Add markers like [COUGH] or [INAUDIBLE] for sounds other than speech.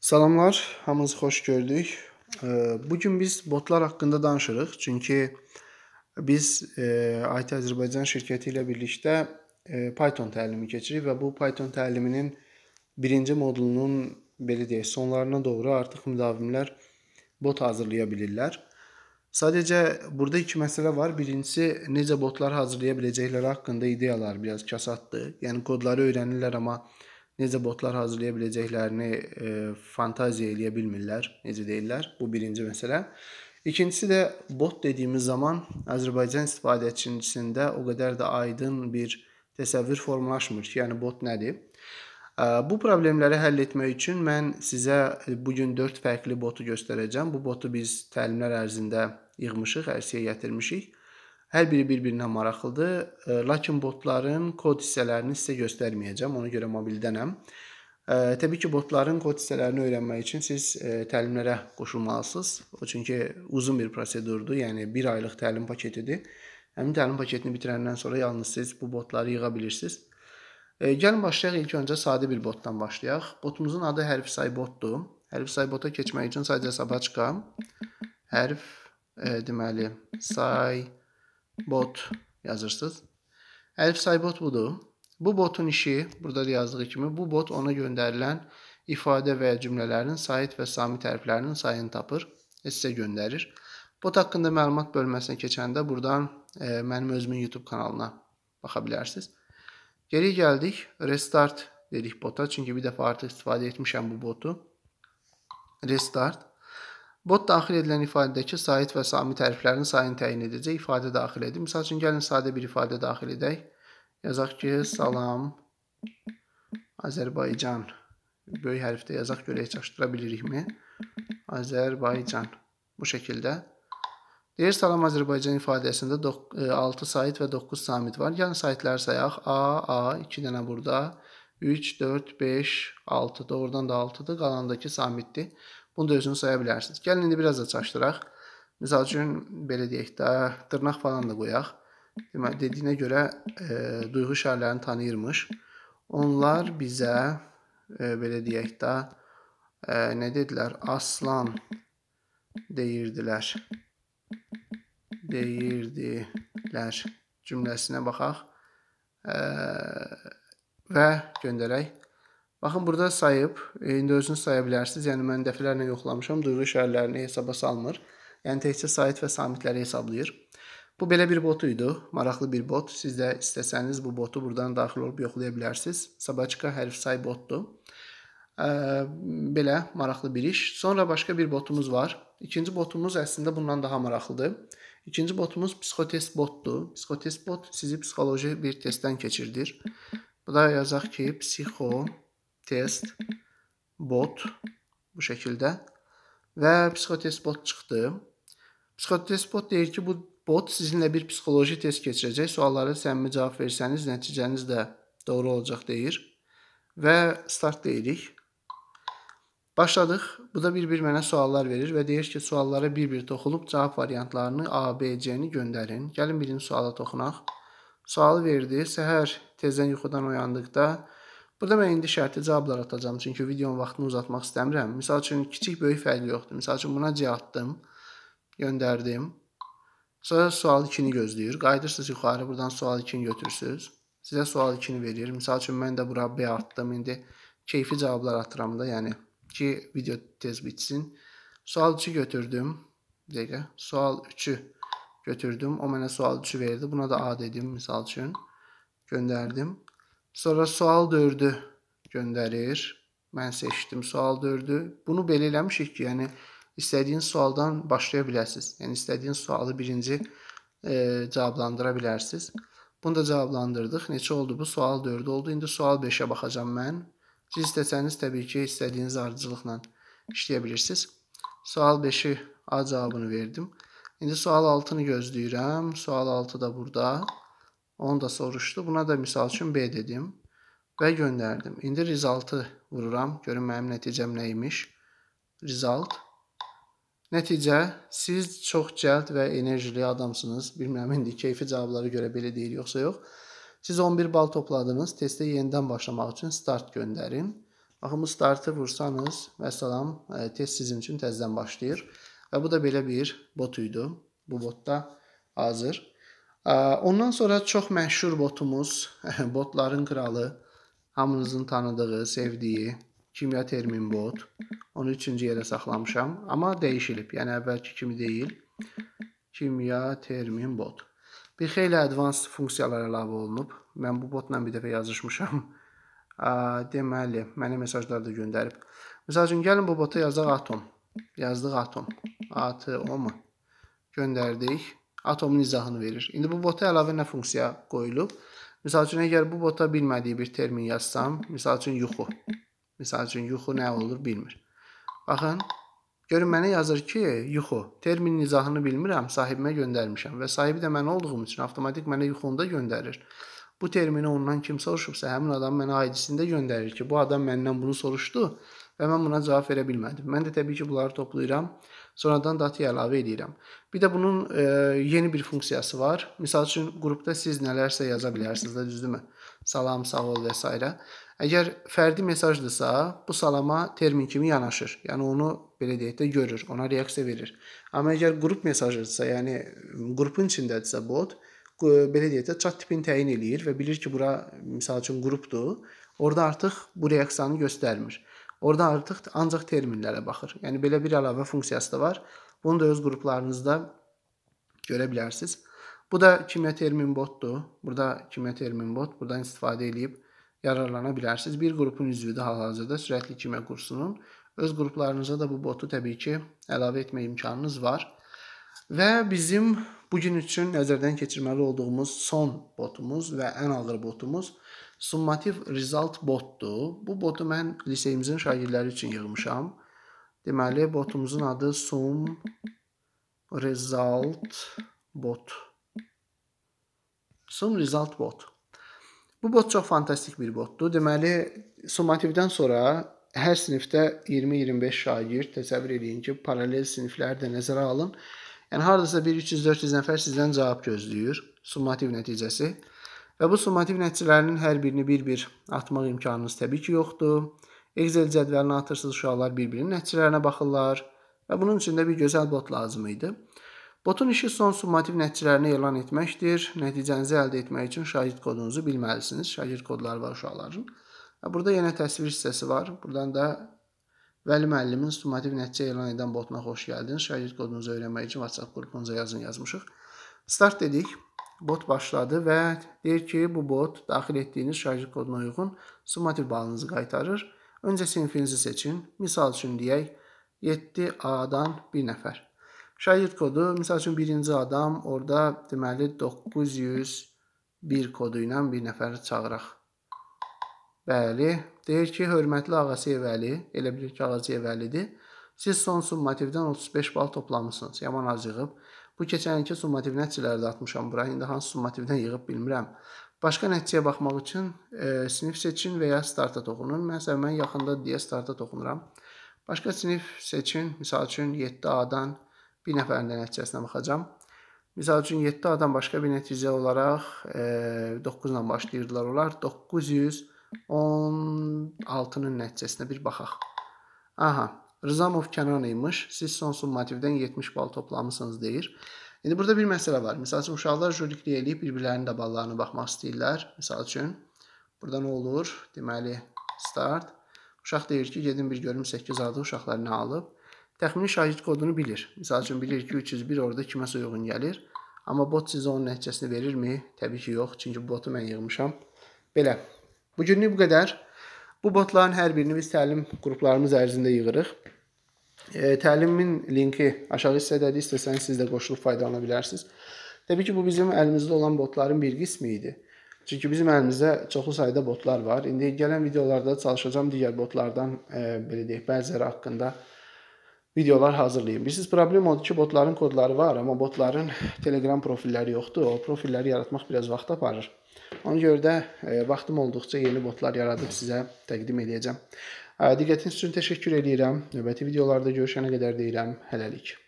Salamlar, hamınızı xoş gördük. Bugün biz botlar haqqında danışırıq. Çünki biz e, IT Azərbaycan şirkəti ilə birlikdə e, Python təlimi keçirik və bu Python təliminin birinci modulunun belə deyək, sonlarına doğru artıq müdavimlər bot hazırlaya bilirlər. Sadəcə burada iki məsələ var. Birincisi necə botlar hazırlaya biləcəkləri haqqında ideyalar biraz kasatdır. Yəni kodları öyrənirlər amma necə botlar hazırlaya biləcəklərini e, fantaziya eləyə bilmirlər, necə deyirlər. Bu birinci məsələ. İkincisi də bot dediyimiz zaman Azərbaycan istifadəçisində o qədər də aydın bir təsəvvür formalaşmır ki, yəni bot nədir? E, bu problemləri həll etmək üçün mən sizə bu gün 4 fərqli botu göstərəcəm. Bu botu biz təlimlər ərzində yığmışıq, ərsiyə gətirmişik. Hər biri bir-birindən maraqlıdır. E, lakin botların kod hissələrini sizə göstərməyəcəm. Ona görə mobildənəm. E, təbii ki, botların kod hissələrini öyrənmək üçün siz e, təlimlərə qoşulmalısınız. O çünki uzun bir prosedurdur. Yəni 1 aylıq təlim paketidir. Həmin təlim paketini bitirəndən sonra yalnız siz bu botları yığa bilirsiniz. Gəlin başlayaq ilk öncə sadə bir botdan başlayaq. Botumuzun adı hərf say botdur. Hərf say bota keçmək üçün sadəcə hesaba çıxam. Hərf e, deməli say bot bot yazırsınız. Əlif say bot budur. Bu botun işi, burada da yazdığı kimi, bu bot ona göndərilən ifadə və ya cümlələrin sait və samit hərflərinin sayını tapır və sizə göndərir. Bot haqqında məlumat bölməsinə keçəndə buradan e, mənim özümün YouTube kanalına baxa bilərsiniz. Geri gəldik. Restart dedik bota. Çünki bir dəfə artıq istifadə etmişəm bu botu. Restart. Bot daxil edilən ifadədəki sait və sami təriflərin sayını təyin edəcək ifadə daxil edin. Məsəl üçün, gəlin sadə bir ifadə daxil edək. Yazaq ki, salam Azərbaycan. Böyük hərfdə yazaq görək çaşdıra bilirikmi? Azərbaycan. Bu şəkildə. Deyir, salam Azərbaycan ifadəsində 6 e, sayt və 9 samit var. Yəni, saytləri sayaq. A, A, 2 dənə burada. 3, 4, 5, 6. Doğrudan da 6-dır. Qalandakı samitdir. Bunu da özünüz saya bilərsiniz. Gəlin indi biraz da çaşdıraq. Məsəl üçün belə deyək də, dırnaq falan da qoyaq. Deməli, dediyinə görə e, duyğu işarələrini tanıyırmış. Onlar bizə e, belə deyək də, e, nə dedilər? Aslan deyirdilər. Deyirdilər cümləsinə baxaq. E, və göndərək. Baxın, burada sayıb, e, indi özünüz saya bilərsiniz. Yəni, mən dəfələrlə yoxlamışam, duyğu işarələrini hesaba salmır. Yəni, təkcə sayt və samitləri hesablayır. Bu belə bir botu idi, maraqlı bir bot. Siz də istəsəniz bu botu buradan daxil olub yoxlaya bilərsiniz. Sabaçka hərf say botdur. Ə, e, belə maraqlı bir iş. Sonra başqa bir botumuz var. İkinci botumuz əslində bundan daha maraqlıdır. İkinci botumuz psixotest botdur. Psixotest bot sizi psixoloji bir testdən keçirdir. Bu da yazaq ki, psixo test bot bu şəkildə və psixotest bot çıxdı. Psixotest bot deyir ki, bu bot sizinlə bir psixoloji test keçirəcək. Suallara səmimi cavab versəniz, nəticəniz də doğru olacaq deyir. Və start deyirik. Başladıq. Bu da bir-bir mənə suallar verir və deyir ki, suallara bir-bir toxunub cavab variantlarını A, B, C-ni göndərin. Gəlin birinci suala toxunaq. Sualı verdi. Səhər tezdən yuxudan oyandıqda Burada mən indi şərtli cavablar atacağam, çünki videonun vaxtını uzatmaq istəmirəm. Məsəl üçün kiçik böyük fərqi yoxdur. Məsəl üçün buna C atdım, göndərdim. Sonra sual 2-ni gözləyir. Qayıdırsınız yuxarı, buradan sual 2-ni götürürsüz. Sizə sual 2-ni verir. Məsəl üçün mən də bura B atdım. İndi keyfi cavablar atıram da, yəni ki video tez bitsin. Sual 3-ü götürdüm. Bir dəqiqə. Sual 3-ü götürdüm. O mənə sual 3-ü verdi. Buna da A dedim misal üçün. Göndərdim. Sonra sual 4-ü göndərir. Mən seçdim sual 4-ü. Bunu belə eləmişik ki, yəni istədiyin sualdan başlaya bilərsiniz. Yəni istədiyin sualı birinci e, cavablandıra bilərsiniz. Bunu da cavablandırdıq. Neçə oldu bu? Sual 4 oldu. İndi sual 5-ə baxacağam mən. Siz istəsəniz təbii ki, istədiyiniz ardıcılıqla işləyə bilirsiniz. Sual 5-i A cavabını verdim. İndi sual 6-nı gözləyirəm. Sual 6 da burada. Onu da soruşdu. Buna da misal üçün B dedim və göndərdim. İndi resultı vururam. Görün mənim nəticəm nə imiş. Result. Nəticə, siz çox cəld və enerjili adamsınız. Bilmirəm indi keyfi cavabları görə belə deyil yoxsa yox. Siz 11 bal topladınız. Testə yenidən başlamaq üçün start göndərin. Baxın bu startı vursanız, məsələn, e, test sizin üçün təzədən başlayır. Və bu da belə bir bot idi. Bu botda hazır Ondan sonra çox məşhur botumuz, [LAUGHS] botların kralı, hamınızın tanıdığı, sevdiyi kimya termin bot. Onu üçüncü yerə saxlamışam, amma dəyişilib. Yəni əvvəlki kimi deyil. Kimya termin bot. Bir xeyli advanced funksiyalar əlavə olunub. Mən bu botla bir dəfə yazışmışam. Deməli, mənə mesajlar da göndərib. Məsəl üçün gəlin bu bota yazaq atom. Yazdıq atom. A-T-O-M. Göndərdik atomun izahını verir. İndi bu bota əlavə nə funksiya qoyulub? Məsəl üçün, əgər bu bota bilmədiyi bir termin yazsam, məsəl üçün, yuxu. Məsəl üçün, yuxu nə olur, bilmir. Baxın, görün, mənə yazır ki, yuxu. Terminin izahını bilmirəm, sahibimə göndərmişəm və sahibi də mən olduğum üçün avtomatik mənə yuxunda göndərir. Bu termini ondan kim soruşubsa, həmin adam mənə aicisində göndərir ki, bu adam məndən bunu soruşdu və mən buna cavab verə bilmədim. Mən də təbii ki, bunları toplayıram. Sonradan data əlavə edirəm. Bir də bunun e, yeni bir funksiyası var. Məsəl üçün qrupda siz nələrsə yaza bilərsiniz də, düzdürmü? Salam, sağ ol və s. Əgər fərdi mesajdırsa, bu salama termin kimi yanaşır. Yəni onu belə deyək də görür, ona reaksiya verir. Amma əgər qrup mesajıdırsa, yəni qrupun içindədirsə bot, belə deyək də chat tipini təyin eləyir və bilir ki, bura məsəl üçün qrupdur. Orda artıq bu reaksiyanı göstərmir. Orda artıq ancaq terminlərə baxır. Yəni belə bir əlavə funksiyası da var. Bunu da öz qruplarınızda görə bilərsiniz. Bu da kimya termin botdur. Burada kimya termin bot. Buradan istifadə edib yararlana bilərsiniz. Bir qrupun üzvüdür hal-hazırda sürətli kimya kursunun. Öz qruplarınıza da bu botu təbii ki əlavə etmə imkanınız var. Və bizim bugün üçün nəzərdən keçirməli olduğumuz son botumuz və ən ağır botumuz summativ result botdur. Bu botu mən liseyimizin şagirdləri üçün yığmışam. Deməli, botumuzun adı sum result bot. Sum result bot. Bu bot çox fantastik bir botdur. Deməli, summativdən sonra hər sinifdə 20-25 şagird təsəvvür eləyin ki, paralel sinifləri də nəzərə alın. Yəni, haradasa 1-300-400 nəfər sizdən cavab gözləyir summativ nəticəsi. Və bu summativ nəticələrinin hər birini bir-bir atmaq imkanınız təbii ki, yoxdur. Excel cədvəlini atırsınız, uşaqlar bir-birinin nəticələrinə baxırlar və bunun üçün də bir gözəl bot lazım idi. Botun işi son summativ nəticələrini elan etməkdir. Nəticənizi əldə etmək üçün şagird kodunuzu bilməlisiniz. Şagird kodları var uşaqların. Və burada yenə təsvir hissəsi var. Buradan da Vəli müəllimin summativ nəticə elan edən botuna xoş gəldiniz. Şagird kodunuzu öyrənmək üçün WhatsApp qrupunuza yazın yazmışıq. Start dedik bot başladı və deyir ki, bu bot daxil etdiyiniz şagird koduna uyğun summativ balınızı qaytarır. Öncə sinfinizi seçin. Misal üçün deyək, 7A-dan 1 nəfər. Şagird kodu, misal üçün birinci adam orada deməli 901 kodu ilə bir nəfəri çağıraq. Bəli, deyir ki, hörmətli Ağasiyev Əli, elə bilir ki, Ağasiyev Əlidir. Siz son summativdən 35 bal toplamısınız. Yaman az yığıb. Bu keçən ilki summativ nəticələri də atmışam bura. İndi hansı summativdən yığıb bilmirəm. Başqa nəticəyə baxmaq üçün e, sinif seçin və ya starta toxunun. Məsələn, mən yaxında deyə starta toxunuram. Başqa sinif seçin. Məsəl üçün 7A-dan bir nəfərin də nəticəsinə baxacağam. Məsəl üçün 7A-dan başqa bir nəticə olaraq e, 9 ilə başlayırdılar onlar. 916-nın nəticəsinə bir baxaq. Aha, Rızamov Kənan imiş. Siz son summativdən 70 bal toplamısınız deyir. İndi burada bir məsələ var. Məsəl üçün uşaqlar jurikli eləyib bir-birlərinin də ballarına baxmaq istəyirlər. Məsəl üçün burada nə olur? Deməli start. Uşaq deyir ki, gedin bir görüm 8 adlı uşaqlar nə alıb. Təxmini şagird kodunu bilir. Məsəl üçün bilir ki, 301 orada kiməsə uyğun gəlir. Amma bot sizə onun nəticəsini verirmi? Təbii ki, yox. Çünki botu mən yığmışam. Belə. Bugünlük bu qədər. Bu botların hər birini biz təlim qruplarımız ərzində yığırıq. E, təlimin linki aşağı hissədədir, istəsəniz siz də qoşulub faydalana bilərsiniz. Təbii ki, bu bizim əlimizdə olan botların bir qismi idi. Çünki bizim əlimizdə çoxlu sayda botlar var. İndi gələn videolarda çalışacağam digər botlardan, e, belə deyək, bəziləri haqqında videolar hazırlayın. Bilirsiniz, problem odur ki, botların kodları var, amma botların Telegram profilləri yoxdur. O profilləri yaratmaq biraz vaxt aparır. Ona görə də e, vaxtım olduqca yeni botlar yaradıb sizə təqdim edəcəm. E, diqqətiniz üçün təşəkkür edirəm. Növbəti videolarda görüşənə qədər deyirəm. Hələlik.